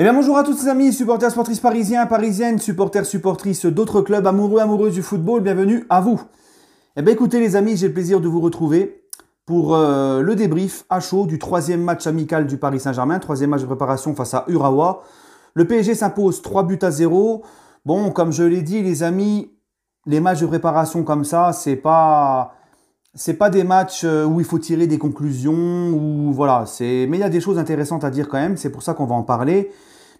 Eh bien bonjour à tous les amis, supporters, sportrices parisiens, parisiennes, supporters, supportrices d'autres clubs, amoureux, amoureuses du football, bienvenue à vous. Eh bien écoutez les amis, j'ai le plaisir de vous retrouver pour euh, le débrief à chaud du troisième match amical du Paris Saint-Germain, troisième match de préparation face à Urawa. Le PSG s'impose 3 buts à 0. Bon, comme je l'ai dit les amis, les matchs de préparation comme ça, c'est pas c'est pas des matchs euh, où il faut tirer des conclusions ou voilà, c'est mais il y a des choses intéressantes à dire quand même, c'est pour ça qu'on va en parler.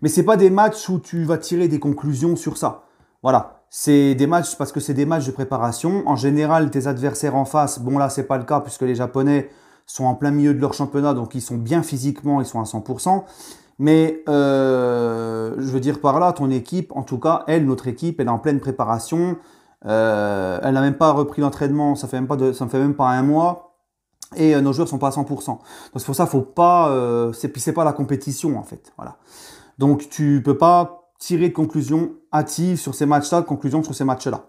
Mais c'est pas des matchs où tu vas tirer des conclusions sur ça. Voilà, c'est des matchs parce que c'est des matchs de préparation. En général, tes adversaires en face, bon là c'est pas le cas puisque les Japonais sont en plein milieu de leur championnat, donc ils sont bien physiquement, ils sont à 100%. Mais euh, je veux dire par là, ton équipe, en tout cas, elle, notre équipe, elle est en pleine préparation. Euh, elle n'a même pas repris l'entraînement, ça fait fait même pas un mois. Et euh, nos joueurs sont pas à 100%. Donc c'est pour ça, faut pas. c'est c'est pas la compétition en fait. Voilà. Donc tu peux pas tirer de conclusion hâtive sur ces matchs-là, de conclusion sur ces matchs-là.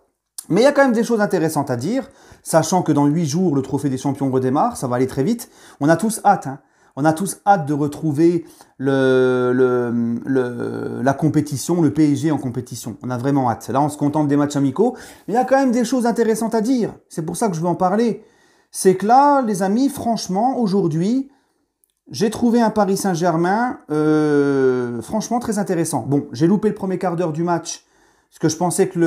Mais il y a quand même des choses intéressantes à dire, sachant que dans 8 jours, le Trophée des Champions redémarre, ça va aller très vite. On a tous hâte, hein. On a tous hâte de retrouver la compétition, le PSG en compétition. On a vraiment hâte. Là, on se contente des matchs amicaux. Mais il y a quand même des choses intéressantes à dire. C'est pour ça que je veux en parler. C'est que là, les amis, franchement, aujourd'hui, j'ai trouvé un Paris Saint-Germain euh, franchement très intéressant. Bon, j'ai loupé le premier quart d'heure du match, parce que je pensais que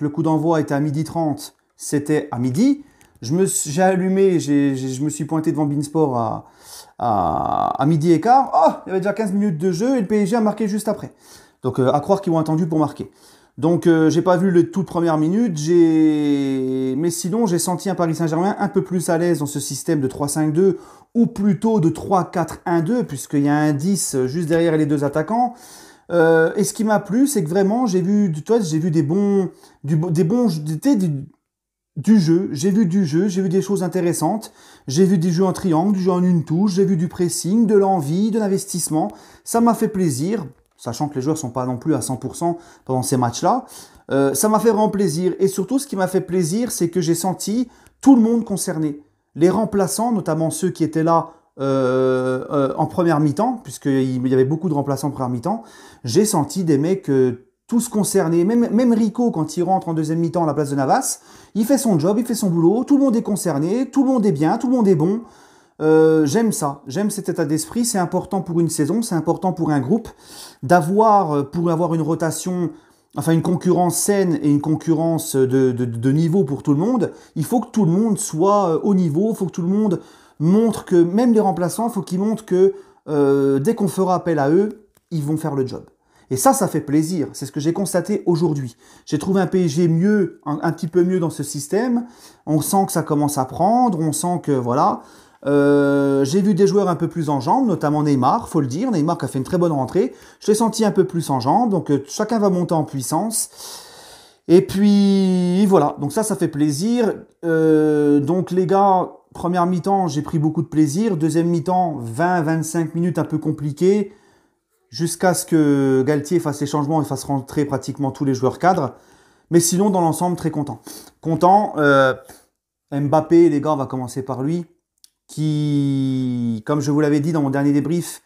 le, coup d'envoi était à midi 30 c'était à midi. J'ai allumé, je me suis pointé devant Beansport à, midi et quart. Oh, il y avait déjà 15 minutes de jeu et le PSG a marqué juste après. Donc euh, à croire qu'ils ont attendu pour marquer. Donc euh, j'ai pas vu les toutes premières minutes, mais sinon j'ai senti un Paris Saint-Germain un peu plus à l'aise dans ce système de 3-5-2 ou plutôt de 3-4-1-2 puisqu'il y a un 10 juste derrière les deux attaquants. Euh, et ce qui m'a plu, c'est que vraiment j'ai vu du j'ai vu des bons du, des bons du jeu, j'ai vu du jeu, j'ai vu des choses intéressantes, j'ai vu des jeux en triangle, du jeu en une touche, j'ai vu du pressing, de l'envie, de l'investissement. Ça m'a fait plaisir sachant que les joueurs ne sont pas non plus à 100% pendant ces matchs-là. Euh, ça m'a fait vraiment plaisir. Et surtout, ce qui m'a fait plaisir, c'est que j'ai senti tout le monde concerné. Les remplaçants, notamment ceux qui étaient là euh, euh, en première mi-temps, puisqu'il y avait beaucoup de remplaçants en première mi-temps, j'ai senti des mecs tous concernés. Même, même Rico, quand il rentre en deuxième mi-temps à la place de Navas, il fait son job, il fait son boulot, tout le monde est concerné, tout le monde est bien, tout le monde est bon. Euh, j'aime ça, j'aime cet état d'esprit. C'est important pour une saison, c'est important pour un groupe d'avoir, euh, pour avoir une rotation, enfin une concurrence saine et une concurrence de, niveau pour tout le monde. Il faut que tout le monde soit euh, au niveau, il faut que tout le monde montre que, même les remplaçants, il faut qu'ils montrent que dès qu'on fera appel à eux, ils vont faire le job. Et ça, ça fait plaisir. C'est ce que j'ai constaté aujourd'hui. J'ai trouvé un PSG mieux, un, petit peu mieux dans ce système. On sent que ça commence à prendre. On sent que voilà. Euh, j'ai vu des joueurs un peu plus en jambes, notamment Neymar, faut le dire. Neymar qui a fait une très bonne rentrée. Je l'ai senti un peu plus en jambes, donc euh, chacun va monter en puissance. Et puis voilà, donc ça, ça fait plaisir. Euh, donc les gars, première mi-temps, j'ai pris beaucoup de plaisir. Deuxième mi-temps, 20-25 minutes un peu compliquées, jusqu'à ce que Galtier fasse les changements et fasse rentrer pratiquement tous les joueurs cadres. Mais sinon, dans l'ensemble, très content. Content. Mbappé, les gars, on va commencer par lui qui, comme je vous l'avais dit dans mon dernier débrief,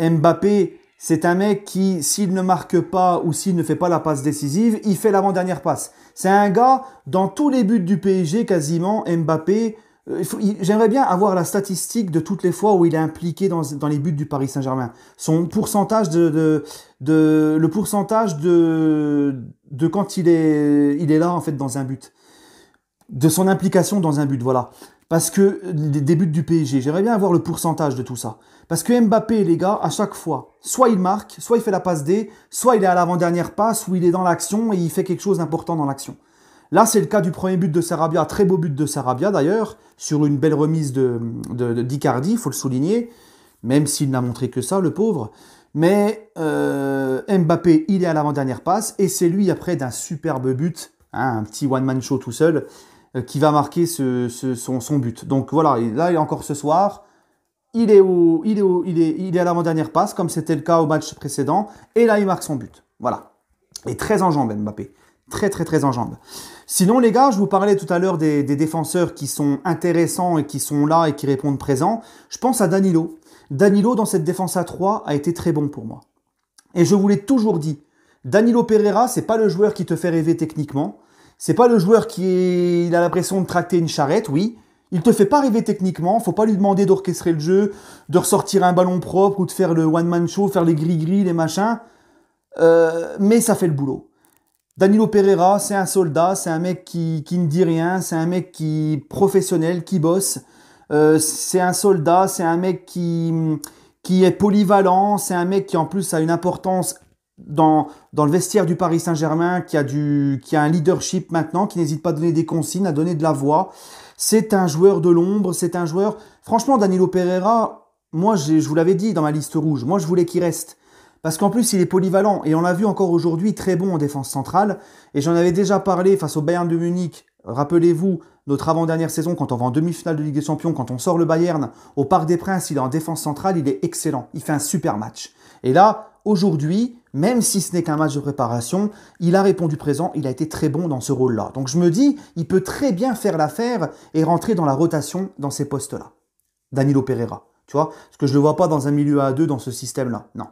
Mbappé, c'est un mec qui, s'il ne marque pas ou s'il ne fait pas la passe décisive, il fait l'avant-dernière passe. C'est un gars, dans tous les buts du PSG quasiment, Mbappé, euh, j'aimerais bien avoir la statistique de toutes les fois où il est impliqué dans, les buts du Paris Saint-Germain. Son pourcentage de, de, le pourcentage de, de quand il est, il est là, en fait, dans un but. De son implication dans un but, voilà. Parce que des buts du PSG, j'aimerais bien avoir le pourcentage de tout ça. Parce que Mbappé, les gars, à chaque fois, soit il marque, soit il fait la passe D, soit il est à l'avant-dernière passe, ou il est dans l'action et il fait quelque chose d'important dans l'action. Là, c'est le cas du premier but de Sarabia, très beau but de Sarabia d'ailleurs, sur une belle remise de, d'Icardi, il faut le souligner, même s'il n'a montré que ça, le pauvre. Mais euh, Mbappé, il est à l'avant-dernière passe, et c'est lui après d'un superbe but, hein, un petit one-man show tout seul, euh, qui va marquer son, but. Donc voilà, là il est encore ce soir. Il est, il, est à l'avant-dernière passe, comme c'était le cas au match précédent. Et là, il marque son but. Voilà. Et très en jambes, Mbappé. Très, très, très en jambes. Sinon, les gars, je vous parlais tout à l'heure des, des, défenseurs qui sont intéressants et qui sont là et qui répondent présents. Je pense à Danilo. Danilo, dans cette défense à 3, a été très bon pour moi. Et je vous l'ai toujours dit, Danilo Pereira, c'est pas le joueur qui te fait rêver techniquement. C'est pas le joueur qui il a l'impression de tracter une charrette, oui. Il te fait pas rêver techniquement, faut pas lui demander d'orchestrer le jeu, de ressortir un ballon propre ou de faire le one-man show, faire les gris-gris, les machins. Euh, mais ça fait le boulot. Danilo Pereira, c'est un soldat, c'est un mec qui, ne dit rien, c'est un mec qui professionnel, qui bosse. Euh, c'est un soldat, c'est un mec qui, qui est polyvalent, c'est un mec qui en plus a une importance dans, le vestiaire du Paris Saint-Germain qui qui a un leadership maintenant, qui n'hésite pas à donner des consignes, à donner de la voix. C'est un joueur de l'ombre, c'est un joueur... Franchement, Danilo Pereira, moi, je vous l'avais dit dans ma liste rouge, moi, je voulais qu'il reste. Parce qu'en plus, il est polyvalent et on l'a vu encore aujourd'hui très bon en défense centrale. Et j'en avais déjà parlé face au Bayern de Munich. Rappelez-vous, notre avant-dernière saison, quand on va en demi-finale de Ligue des Champions, quand on sort le Bayern au Parc des Princes, il est en défense centrale, il est excellent. Il fait un super match. Et là, aujourd'hui, même si ce n'est qu'un match de préparation, il a répondu présent, il a été très bon dans ce rôle-là. Donc je me dis, il peut très bien faire l'affaire et rentrer dans la rotation dans ces postes-là. Danilo Pereira, tu vois, parce que je ne le vois pas dans un milieu à deux dans ce système-là, non.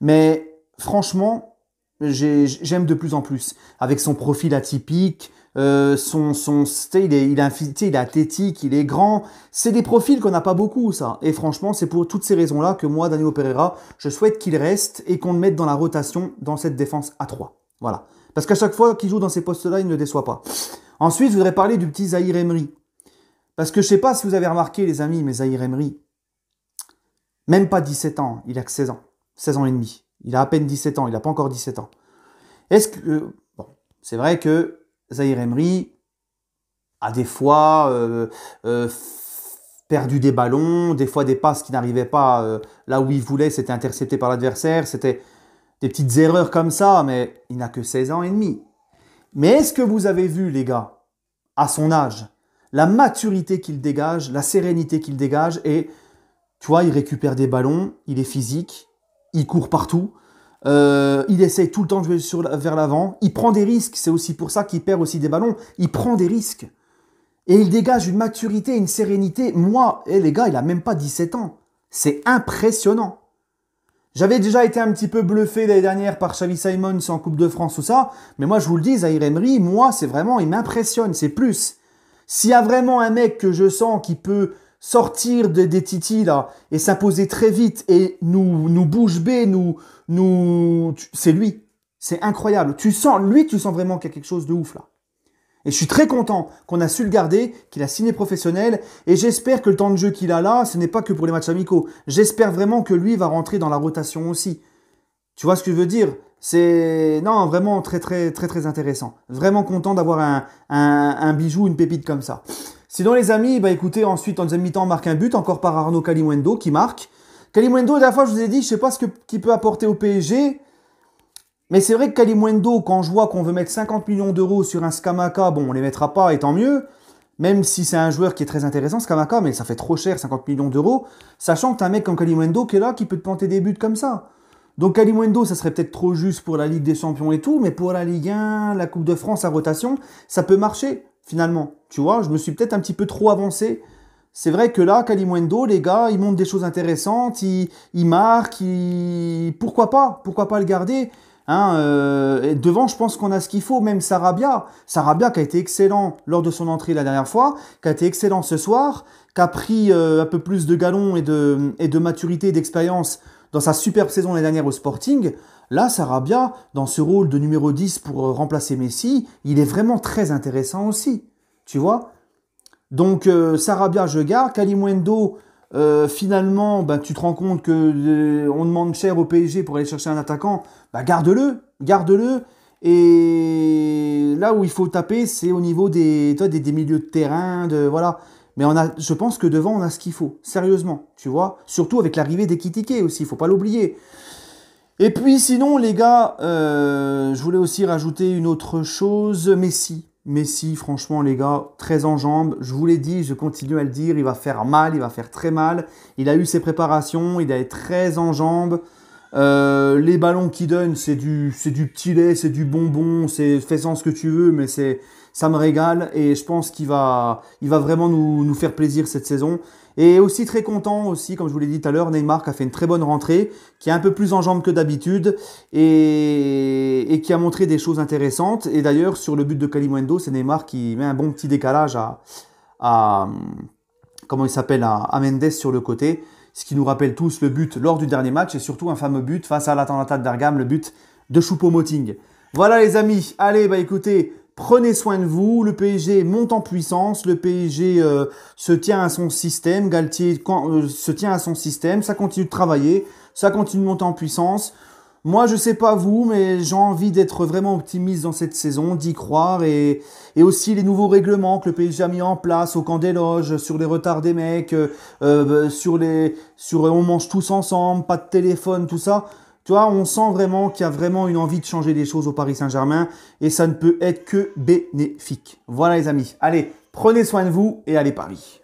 Mais franchement, j'aime de plus en plus, avec son profil atypique, euh, son, son il est, il, il est athlétique, il est grand. C'est des profils qu'on n'a pas beaucoup, ça. Et franchement, c'est pour toutes ces raisons-là que moi, Daniel Pereira, je souhaite qu'il reste et qu'on le mette dans la rotation dans cette défense à 3. Voilà. Parce qu'à chaque fois qu'il joue dans ces postes-là, il ne déçoit pas. Ensuite, je voudrais parler du petit Zahir Emery. Parce que je ne sais pas si vous avez remarqué, les amis, mais Zahir Emery, même pas 17 ans, il a que 16 ans. 16 ans et demi. Il a à peine 17 ans, il n'a pas encore 17 ans. Est-ce que... Euh, bon, c'est vrai que Zahir Emery a des fois euh, euh, perdu des ballons, des fois des passes qui n'arrivaient pas euh, là où il voulait, c'était intercepté par l'adversaire, c'était des petites erreurs comme ça, mais il n'a que 16 ans et demi. Mais est-ce que vous avez vu, les gars, à son âge, la maturité qu'il dégage, la sérénité qu'il dégage, et tu vois, il récupère des ballons, il est physique, il court partout. Euh, il essaye tout le temps de jouer sur, vers l'avant. Il prend des risques. C'est aussi pour ça qu'il perd aussi des ballons. Il prend des risques. Et il dégage une maturité, une sérénité. Moi, et eh, les gars, il a même pas 17 ans. C'est impressionnant. J'avais déjà été un petit peu bluffé l'année dernière par Xavi Simons en Coupe de France ou ça. Mais moi, je vous le dis, Zaire Emery, moi, c'est vraiment, il m'impressionne. C'est plus. S'il y a vraiment un mec que je sens qui peut sortir de, des titis là et s'imposer très vite et nous nous bouge b nous nous c'est lui. C'est incroyable. Tu sens lui, tu sens vraiment qu'il y a quelque chose de ouf là. Et je suis très content qu'on a su le garder, qu'il a signé professionnel, et j'espère que le temps de jeu qu'il a là, ce n'est pas que pour les matchs amicaux. J'espère vraiment que lui va rentrer dans la rotation aussi. Tu vois ce que je veux dire C'est non vraiment très très très très intéressant. Vraiment content d'avoir un, un bijou, une pépite comme ça. Sinon, les amis, bah écoutez, ensuite, en deuxième mi-temps, on marque un but, encore par Arnaud Kalimwendo qui marque. Kalimwendo, la fois, je vous ai dit, je sais pas ce qu'il peut apporter au PSG. Mais c'est vrai que Kalimwendo, quand je vois qu'on veut mettre 50 millions d'euros sur un Skamaka, bon, on les mettra pas et tant mieux. Même si c'est un joueur qui est très intéressant, Skamaka, mais ça fait trop cher, 50 millions d'euros. Sachant que as un mec comme Kalimwendo qui est là, qui peut te planter des buts comme ça. Donc Kalimwendo, ça serait peut-être trop juste pour la Ligue des Champions et tout, mais pour la Ligue 1, la Coupe de France, à rotation, ça peut marcher finalement. Tu vois, je me suis peut-être un petit peu trop avancé. C'est vrai que là, Kalimundo, les gars, ils montrent des choses intéressantes, ils, ils marquent, ils... pourquoi pas Pourquoi pas le garder hein, euh, Devant, je pense qu'on a ce qu'il faut, même Sarabia. Sarabia qui a été excellent lors de son entrée la dernière fois, qui a été excellent ce soir, qui a pris euh, un peu plus de galons et de, et de maturité et d'expérience dans sa superbe saison l'année dernière au Sporting. Là, Sarabia, dans ce rôle de numéro 10 pour euh, remplacer Messi, il est vraiment très intéressant aussi. Tu vois Donc, euh, Sarabia, je garde. Kalimwendo, euh, finalement, ben, tu te rends compte que on demande cher au PSG pour aller chercher un attaquant. Ben, garde-le, garde-le. Et là où il faut taper, c'est au niveau des, toi, des, milieux de terrain, de voilà. Mais on a, je pense que devant, on a ce qu'il faut, sérieusement, tu vois. Surtout avec l'arrivée d'Ekitike aussi, il faut pas l'oublier. Et puis sinon, les gars, euh, je voulais aussi rajouter une autre chose, Messi. Messi, franchement, les gars, très en jambes. Je vous l'ai dit, je continue à le dire, il va faire mal, il va faire très mal. Il a eu ses préparations, il est très en jambes. Euh, les ballons qu'il donne, c'est du, c'est du petit lait, c'est du bonbon, c'est fais-en ce que tu veux, mais c'est, ça me régale et je pense qu'il va, il va vraiment nous, faire plaisir cette saison. Et aussi très content aussi, comme je vous l'ai dit tout à l'heure, Neymar qui a fait une très bonne rentrée, qui est un peu plus en jambes que d'habitude et, qui a montré des choses intéressantes. Et d'ailleurs, sur le but de Kalimwendo, c'est Neymar qui met un bon petit décalage à, à comment il s'appelle, à, Mendes sur le côté, ce qui nous rappelle tous le but lors du dernier match et surtout un fameux but face à l'attentat de le but de Choupo-Moting. Voilà les amis, allez, bah écoutez, Prenez soin de vous. Le PSG monte en puissance. Le PSG euh, se tient à son système. Galtier euh, se tient à son système. Ça continue de travailler. Ça continue de monter en puissance. Moi, je sais pas vous, mais j'ai envie d'être vraiment optimiste dans cette saison, d'y croire et, aussi les nouveaux règlements que le PSG a mis en place au camp des loges, sur les retards des mecs, euh, sur les, sur on mange tous ensemble, pas de téléphone, tout ça on sent vraiment qu'il y a vraiment une envie de changer les choses au Paris Saint-Germain et ça ne peut être que bénéfique. Voilà les amis. Allez, prenez soin de vous et allez Paris.